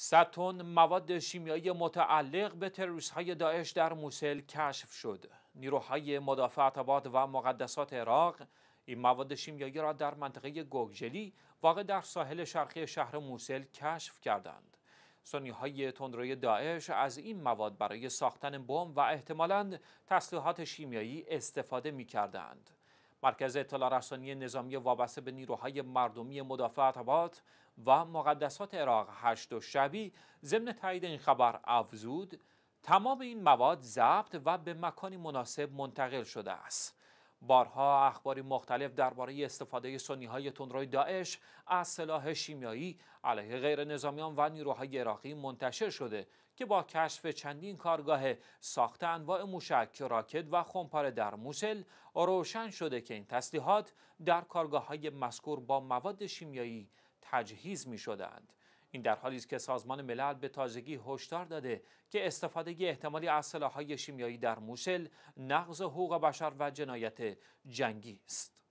100 تن مواد شیمیایی متعلق به تروریست های داعش در موسل کشف شد. نیروهای مدافع اتباد و مقدسات عراق این مواد شیمیایی را در منطقه گوگجلی واقع در ساحل شرقی شهر موسل کشف کردند. سنی های تندروی داعش از این مواد برای ساختن بمب و احتمالاً تسلیحات شیمیایی استفاده می کردند. مرکز اطلاع رسانی نظامی وابسته به نیروهای مردمی مدافع و مقدسات عراق هشت و شبی ضمن تایید این خبر افزود تمام این مواد ضبط و به مکانی مناسب منتقل شده است بارها اخباری مختلف درباره استفاده سنی های تندروی داعش از سلاح شیمیایی علیه غیر نظامیان و نیروهای عراقی منتشر شده که با کشف چندین کارگاه ساخت انواع موشک، راکت و خمپاره در موسل روشن شده که این تسلیحات در کارگاه های مذکور با مواد شیمیایی تجهیز می شدند. این در حالی است که سازمان ملل به تازگی هشدار داده که استفاده احتمالی از سلاح‌های شیمیایی در موشل نقض حقوق بشر و جنایت جنگی است.